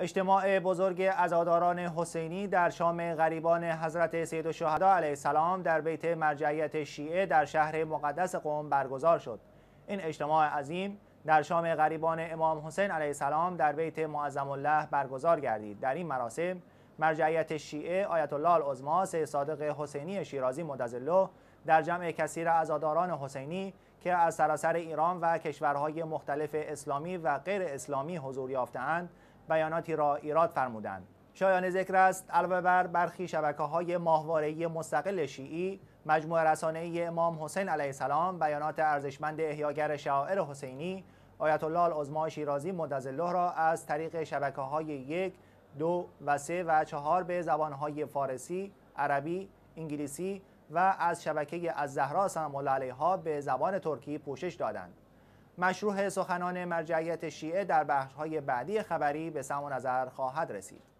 اجتماع بزرگ عزاداران حسینی در شام غریبان حضرت سید و علیه السلام در بیت مرجعیت شیعه در شهر مقدس قوم برگزار شد این اجتماع عظیم در شام غریبان امام حسین علیه السلام در بیت معظم الله برگزار گردید در این مراسم مرجعیت شیعه آیت الله العظما صادق حسینی شیرازی مدظله در جمع کثیر عزاداران حسینی که از سراسر ایران و کشورهای مختلف اسلامی و غیر اسلامی حضور یافتهاند بیاناتی را ایراد فرمودند شایان ذکر است علاوه بر برخی شبکه های مستقل شیعی مجموعه رسانه امام حسین علیه السلام بیانات ارزشمند احیاگر شاعر حسینی آیت الله العظما شیرازی مدظله را از طریق شبکه های یک دو و سه و چهار به زبانهای فارسی، عربی، انگلیسی و از شبکه از زهرا سلام الله علیها به زبان ترکی پوشش دادند. مشروع سخنان مرجعیت شیعه در بخشهای بعدی خبری به سم نظر خواهد رسید